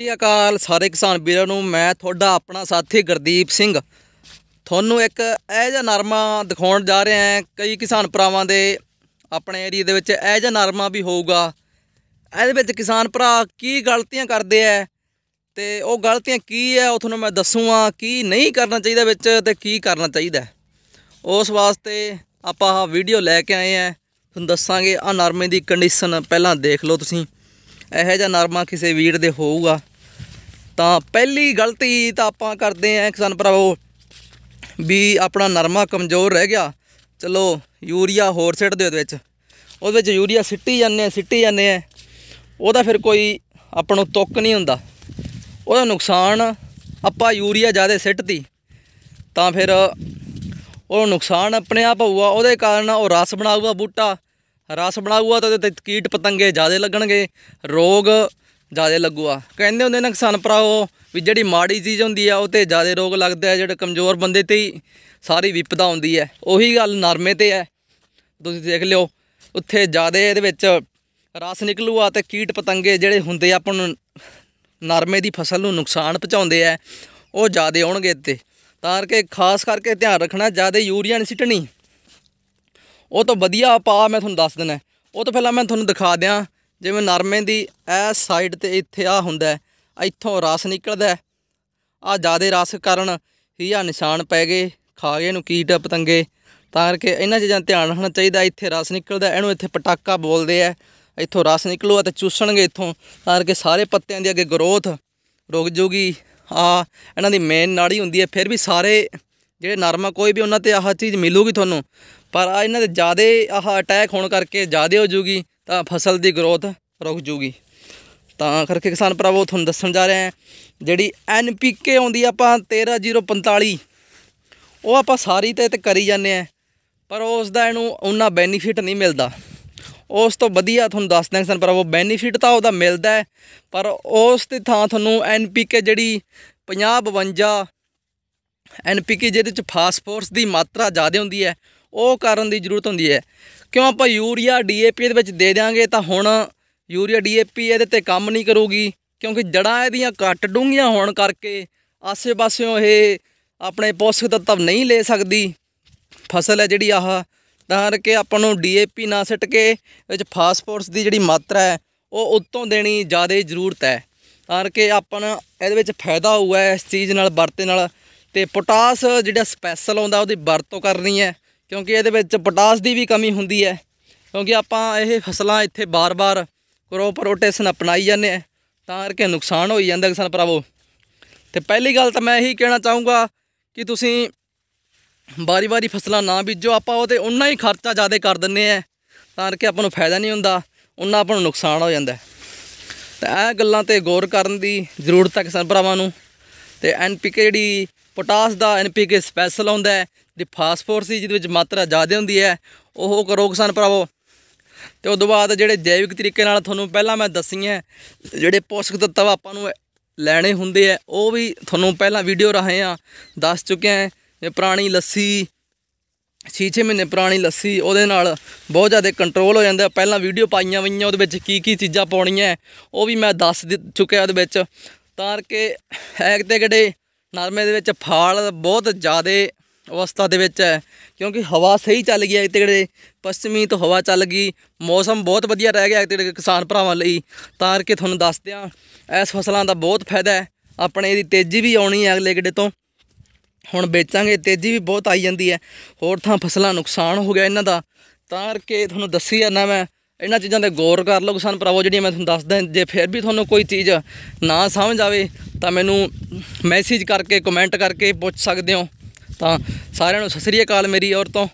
ਸਤਿ ਅਕਾਲ ਸਾਰੇ ਕਿਸਾਨ ਵੀਰਾਂ ਨੂੰ ਮੈਂ ਤੁਹਾਡਾ ਆਪਣਾ ਸਾਥੀ ਗੁਰਦੀਪ ਸਿੰਘ ਤੁਹਾਨੂੰ ਇੱਕ ਇਹ ਜਿਹਾ ਨਰਮਾ ਦਿਖਾਉਣ ਜਾ ਰਿਹਾ ਹਾਂ ਕਈ ਕਿਸਾਨ ਭਰਾਵਾਂ ਦੇ ਆਪਣੇ ਏਰੀਆ ਦੇ ਵਿੱਚ ਇਹ ਜਿਹਾ ਨਰਮਾ ਵੀ ਹੋਊਗਾ ਇਹਦੇ ਵਿੱਚ ਕਿਸਾਨ ਭਰਾ ਕੀ ਗਲਤੀਆਂ ਕਰਦੇ ਆ ਤੇ ਉਹ ਗਲਤੀਆਂ ਕੀ ਹੈ ਉਹ ਤੁਹਾਨੂੰ ਮੈਂ ਦੱਸੂਗਾ ਕੀ ਨਹੀਂ ਕਰਨਾ ਚਾਹੀਦਾ ਵਿੱਚ ਤੇ ਕੀ ਕਰਨਾ ਚਾਹੀਦਾ ਉਸ ਵਾਸਤੇ ਆਪਾਂ ਆ ਵੀਡੀਓ ਲੈ ਕੇ ਆਏ ਆ ਤੁਹਾਨੂੰ ਦੱਸਾਂਗੇ ਆ ਨਰਮੇ ਦੀ ਕੰਡੀਸ਼ਨ ਪਹਿਲਾਂ ਦੇਖ ਲਓ ਤੁਸੀਂ ਇਹੋ ਜਿਹਾ ਨਰਮਾ ਕਿਸੇ ਵੀਰ ਦੇ ਹੋਊਗਾ ਤਾਂ ਪਹਿਲੀ ਗਲਤੀ ਤਾਂ ਆਪਾਂ ਕਰਦੇ ਆਂ ਕਿਸਾਨ ਭਰਾਵੋ ਵੀ ਆਪਣਾ ਨਰਮਾ ਕਮਜ਼ੋਰ ਰਹਿ ਗਿਆ ਚਲੋ ਯੂਰੀਆ ਹੋਰ ਸਿੱਟ ਦਿਓ ਇਹਦੇ ਵਿੱਚ ਉਹਦੇ ਵਿੱਚ ਯੂਰੀਆ ਸਿੱਟੀ ਜਾਂਦੇ ਆ ਸਿੱਟੀ ਜਾਂਦੇ ਆ ਉਹਦਾ ਫਿਰ ਕੋਈ ਆਪਣ ਨੂੰ ਤੁੱਕ ਨਹੀਂ ਹੁੰਦਾ ਉਹਦਾ ਨੁਕਸਾਨ ਆਪਾਂ ਯੂਰੀਆ ਜ਼ਿਆਦਾ ਸਿੱਟਦੀ ਤਾਂ ਫਿਰ ਉਹ ਨੁਕਸਾਨ ਆਪਣੇ ਆਪ ਹੋਊਗਾ ਉਹਦੇ ਕਾਰਨ ਉਹ ਰਸ ਬਣਾਊਗਾ ਬੂਟਾ ਰਸ ਬਣਾਊਗਾ ਤਾਂ ਉਹਦੇ ਤੇ ਕੀਟ ਪਤੰਗੇ ਜ਼ਿਆਦਾ ਲੱਗਣਗੇ ਰੋਗ ਜ਼ਿਆਦਾ ਲੱਗੂਆ ਕਹਿੰਦੇ ਹੁੰਦੇ ਨਾ ਕਿਸਾਨ ਭਰਾਓ ਵੀ ਜਿਹੜੀ ਮਾੜੀ ਚੀਜ਼ ਹੁੰਦੀ ਆ ਉਹ ਤੇ ਜ਼ਿਆਦਾ ਰੋਗ ਲੱਗਦਾ ਹੈ ਜਿਹੜੇ ਕਮਜ਼ੋਰ ਬੰਦੇ ਤੇ ਹੀ ਸਾਰੀ ਵਿਪਦਾ ਹੁੰਦੀ ਹੈ ਉਹੀ ਗੱਲ ਨਰਮੇ ਤੇ ਹੈ ਤੁਸੀਂ ਦੇਖ ਲਿਓ ਉੱਥੇ ਜ਼ਿਆਦਾ ਇਹਦੇ ਵਿੱਚ ਰਸ ਨਿਕਲੂਆ ਤੇ ਕੀਟ ਪਤੰਗੇ ਜਿਹੜੇ ਹੁੰਦੇ ਆਪਾਂ ਨੂੰ ਨਰਮੇ ਦੀ ਫਸਲ ਨੂੰ ਨੁਕਸਾਨ ਪਹੁੰਚਾਉਂਦੇ ਆ ਉਹ ਜ਼ਿਆਦਾ ਆਉਣਗੇ ਤੇ ਤਾਂ ਕਰਕੇ ਖਾਸ ਕਰਕੇ ਧਿਆਨ ਰੱਖਣਾ ਜ਼ਿਆਦਾ ਯੂਰੀਆ ਨਹੀਂ ਸਿੱਟਣੀ ਉਹ ਤਾਂ ਵਧੀਆ ਪਾ ਮੈਂ ਤੁਹਾਨੂੰ ਦੱਸ ਦਿੰਦਾ ਉਹ ਤਾਂ ਪਹਿਲਾਂ ਮੈਂ ਤੁਹਾਨੂੰ ਦਿਖਾ ਦਿਆਂ ਜਿਵੇਂ ਨਰਮੇ ਦੀ ਇਹ ਸਾਈਡ ਤੇ ਇੱਥੇ ਆ ਹੁੰਦਾ ਇੱਥੋਂ ਰਸ ਨਿਕਲਦਾ ਆ ਜਿਆਦੇ ਰਸ ਕਾਰਨ ਹੀ ਆ ਨਿਸ਼ਾਨ ਪੈ ਗਏ ਖਾ ਗਏ ਨੂੰ ਕੀਟ ਪਤੰਗੇ ਤਾਂ ਕਰਕੇ ਇਹਨਾਂ ਚੀਜ਼ਾਂ ਧਿਆਨ ਰੱਖਣਾ ਚਾਹੀਦਾ ਇੱਥੇ ਰਸ ਨਿਕਲਦਾ ਇਹਨੂੰ ਇੱਥੇ ਪਟਾਕਾ ਬੋਲਦੇ ਆ ਇੱਥੋਂ ਰਸ ਨਿਕਲੂਗਾ ਤੇ ਚੂਸਣਗੇ ਇੱਥੋਂ ਤਾਂ ਕਰਕੇ ਸਾਰੇ ਪੱਤਿਆਂ ਦੀ ਅੱਗੇ ਗਰੋਥ ਰੁਕ ਜੂਗੀ ਆ ਇਹਨਾਂ ਦੀ ਮੇਨ ਨਾੜੀ ਹੁੰਦੀ ਹੈ ਫਿਰ ਵੀ ਸਾਰੇ ਜਿਹੜੇ ਨਰਮਾ ਕੋਈ ਵੀ ਉਹਨਾਂ ਤੇ ਆਹ ਚੀਜ਼ ਮਿਲੂਗੀ ਤੁਹਾਨੂੰ ਪਰ ਆ ਇਹਨਾਂ ਦੇ ਜ਼ਿਆਦੇ ਆਹ ਅਟੈਕ ਹੋਣ ਕਰਕੇ ਜ਼ਿਆਦੇ ਹੋ ਜੂਗੀ ਤਾਂ ਫਸਲ ਦੀ ਗਰੋਥ ਰੁਕ ਜੂਗੀ ਤਾਂ ਕਰਕੇ ਕਿਸਾਨ ਭਰਾਵੋ ਤੁਹਾਨੂੰ ਦੱਸਣ ਜਾ ਰਹੇ ਜਿਹੜੀ ਐਨਪੀਕੇ ਆਉਂਦੀ ਆਪਾਂ 13045 ਉਹ ਆਪਾਂ ਸਾਰੀ ਤੇ ਤੇ ਕਰੀ ਜਾਂਦੇ ਆ ਪਰ ਉਸ ਦਾ ਇਹਨੂੰ ਉਹਨਾਂ ਬੈਨੀਫਿਟ ਨਹੀਂ ਮਿਲਦਾ ਉਸ ਤੋਂ ਵਧੀਆ ਤੁਹਾਨੂੰ ਦੱਸ ਦਿਆਂ ਕਿਸਾਨ ਭਰਾਵੋ ਬੈਨੀਫਿਟ ਤਾਂ ਉਹਦਾ ਮਿਲਦਾ ਪਰ ਉਸ ਦੀ ਥਾਂ ਤੁਹਾਨੂੰ ਐਨਪੀਕੇ ਜਿਹੜੀ 50 52 ਐਨਪੀਕੇ ਜਿਹਦੇ ਵਿੱਚ ਫਾਸਫੋਰਸ ਦੀ ਮਾਤਰਾ ਜ਼ਿਆਦਾ ਹੁੰਦੀ ਹੈ ਉਹ ਕਰਨ ਦੀ ਜ਼ਰੂਰਤ ਹੁੰਦੀ ਹੈ ਕਿਉਂ ਆਪਾਂ ਯੂਰੀਆ ਡੀਏਪੀ ਦੇ ਵਿੱਚ ਦੇ ਦੇਾਂਗੇ ਤਾਂ ਹੁਣ ਯੂਰੀਆ ਡੀਏਪੀ ਇਹਦੇ ਤੇ ਕੰਮ ਨਹੀਂ ਕਰੂਗੀ ਕਿਉਂਕਿ ਜੜਾਂ ਇਹਦੀਆਂ ਕੱਟ ਡੂੰਗੀਆਂ ਹੋਣ ਕਰਕੇ ਆਸੇ-ਪਾਸਿਓਂ ਇਹ ਆਪਣੇ ਪੋਸ਼ਕ ਤੱਤਵ ਨਹੀਂ ਲੈ ਸਕਦੀ ਫਸਲ ਹੈ ਜਿਹੜੀ ਆਹ ਤਾਂ ਕਰਕੇ ਆਪਾਂ ਨੂੰ ਡੀਏਪੀ ਨਾ ਸਿੱਟ ਕੇ ਵਿੱਚ ਫਾਸਫੋਰਸ ਦੀ ਜਿਹੜੀ ਮਾਤਰਾ ਹੈ ਉਹ ਉੱਤੋਂ ਦੇਣੀ ਜ਼ਿਆਦਾ ਜ਼ਰੂਰਤ ਹੈ ਤਾਂ ਕਰਕੇ ਆਪਾਂ ਇਹਦੇ ਵਿੱਚ ਫਾਇਦਾ ਹੋਊਗਾ ਇਸ ਚੀਜ਼ ਨਾਲ ਵਰਤੇ ਨਾਲ ਤੇ ਪੋਟਾਸ ਜਿਹੜਾ ਸਪੈਸ਼ਲ ਆਉਂਦਾ ਉਹਦੀ ਵਰਤੋਂ ਕਰਨੀ ਹੈ ਕਿਉਂਕਿ ਇਹਦੇ ਵਿੱਚ ਪੋਟਾਸ ਦੀ ਵੀ ਕਮੀ ਹੁੰਦੀ ਹੈ ਕਿਉਂਕਿ ਆਪਾਂ ਇਹ ਫਸਲਾਂ ਇੱਥੇ ਬਾਰ-ਬਾਰ ਕਰੋਪ ਰੋਟੇਸ਼ਨ ਅਪਣਾਈ ਜਾਂਦੇ ਆ ਤਾਂ ਕਰਕੇ ਨੁਕਸਾਨ ਹੋਈ ਜਾਂਦਾ ਕਿਸਾਨ ਭਰਾਵੋ ਤੇ ਪਹਿਲੀ ਗੱਲ ਤਾਂ ਮੈਂ ਇਹੀ ਕਹਿਣਾ ਚਾਹੂੰਗਾ ਕਿ ਤੁਸੀਂ ਬਾਰੀ-ਬਾਰੀ ਫਸਲਾਂ ਨਾ ਬੀਜੋ ਆਪਾਂ ਉਹ ਤੇ ਉਨਾ ਹੀ ਖਰਚਾ ਜ਼ਿਆਦਾ ਕਰ ਦਿੰਨੇ ਆ ਤਾਂ ਕਰਕੇ ਆਪਾਂ ਨੂੰ ਫਾਇਦਾ ਨਹੀਂ ਹੁੰਦਾ ਉਨਾ ਆਪਾਂ ਨੂੰ ਨੁਕਸਾਨ ਹੋ ਜਾਂਦਾ ਤਾਂ ਇਹ ਗੱਲਾਂ ਤੇ ਗੌਰ ਕਰਨ ਦੀ ਜ਼ਰੂਰਤ ਹੈ ਕਿਸਾਨ ਭਰਾਵਾਂ ਨੂੰ ਤੇ ਐਨਪੀਕੇ ਜਿਹੜੀ ਪੋਟਾਸ ਦਾ ਐਨਪੀਕੇ ਸਪੈਸ਼ਲ ਹੁੰਦਾ ਦੀ ਫਾਸਫੋਰਸ ਜਿਹਦੇ ਵਿੱਚ ਮਾਤਰਾ ਜ਼ਿਆਦਾ ਹੁੰਦੀ ਹੈ ਉਹ ਕਰੋ ਕਿਸਾਨ ਭਰਾਵੋ ਤੇ ਉਸ ਤੋਂ ਬਾਅਦ ਜਿਹੜੇ ਜੈਵਿਕ ਤਰੀਕੇ ਨਾਲ ਤੁਹਾਨੂੰ ਪਹਿਲਾਂ ਮੈਂ ਦੱਸੀਆਂ ਜਿਹੜੇ ਪੋਸ਼ਕ ਤੱਤਵ ਆਪਾਂ ਨੂੰ ਲੈਣੇ ਹੁੰਦੇ ਆ ਉਹ ਵੀ ਤੁਹਾਨੂੰ ਪਹਿਲਾਂ ਵੀਡੀਓ ਰਾਹੀਂ ਆ ਦੱਸ ਚੁੱਕਿਆ ਹੈ ਪੁਰਾਣੀ ਲੱਸੀ 6-6 ਮਹੀਨੇ ਪੁਰਾਣੀ ਲੱਸੀ ਉਹਦੇ ਨਾਲ ਬਹੁਤ ਜ਼ਿਆਦਾ ਕੰਟਰੋਲ ਹੋ ਜਾਂਦਾ ਪਹਿਲਾਂ ਵੀਡੀਓ ਪਾਈਆਂ ਹੋਈਆਂ ਉਹਦੇ ਵਿੱਚ ਕੀ ਕੀ ਚੀਜ਼ਾਂ ਪਾਉਣੀਆਂ ਉਹ ਵੀ ਮੈਂ ਦੱਸ ਚੁੱਕਿਆ ਉਹਦੇ ਵਿੱਚ ਤਾਂ ਕਿ ਹੈਕ ਤੇ ਗੜੇ ਨਰਮੇ ਦੇ ਵਿੱਚ ਫਾਲ ਬਹੁਤ ਜ਼ਿਆਦਾ ਅਵਸਥਾ ਦੇ ਵਿੱਚ ਹੈ ਕਿਉਂਕਿ ਹਵਾ ਸਹੀ ਚੱਲ ਗਈ ਹੈ ਤੇੜੇ ਪੱਛਮੀ ਤੋਂ ਹਵਾ ਚੱਲ ਗਈ ਮੌਸਮ ਬਹੁਤ ਵਧੀਆ ਰਹਿ ਗਿਆ ਤੇੜੇ ਕਿਸਾਨ ਭਰਾਵਾਂ ਲਈ ਤਾਂ ਕੇ ਤੁਹਾਨੂੰ ਦੱਸਦੇ ਆ ਇਸ ਫਸਲਾਂ ਦਾ ਬਹੁਤ ਫਾਇਦਾ ਹੈ ਆਪਣੇ ਦੀ ਤੇਜ਼ੀ ਵੀ ਆਉਣੀ ਹੈ ਅਗਲੇ ਗੇੜੇ ਤੋਂ ਹੁਣ ਵੇਚਾਂਗੇ ਤੇਜ਼ੀ ਵੀ ਬਹੁਤ ਆਈ ਜਾਂਦੀ ਹੈ ਹੋਰ ਥਾਂ ਫਸਲਾਂ ਨੁਕਸਾਨ ਹੋ ਗਿਆ ਇਹਨਾਂ ਦਾ ਤਾਂ ਕਰਕੇ ਤੁਹਾਨੂੰ ਦੱਸੀ ਜਾਂਦਾ ਮੈਂ ਇਹਨਾਂ ਚੀਜ਼ਾਂ ਤੇ ਗੌਰ ਕਰ ਲਓ ਕਿਸਾਨ ਭਰਾਵੋ ਜਿਹੜੀਆਂ ਮੈਂ ਤੁਹਾਨੂੰ ਦੱਸਦਾ ਜੇ ਫਿਰ ਵੀ ਤੁਹਾਨੂੰ ਕੋਈ ਚੀਜ਼ ਨਾ ਸਮਝ ਆਵੇ ਤਾਂ ਮੈਨੂੰ ਮੈਸੇਜ ਕਰਕੇ ਕਮੈਂਟ ਕਰਕੇ ਪੁੱਛ ਸਕਦੇ ਹੋ ਤਾਂ ਸਾਰਿਆਂ ਨੂੰ ਸਸਰੀਆ ਕਾਲ ਮੇਰੀ ਔਰ ਤੋਂ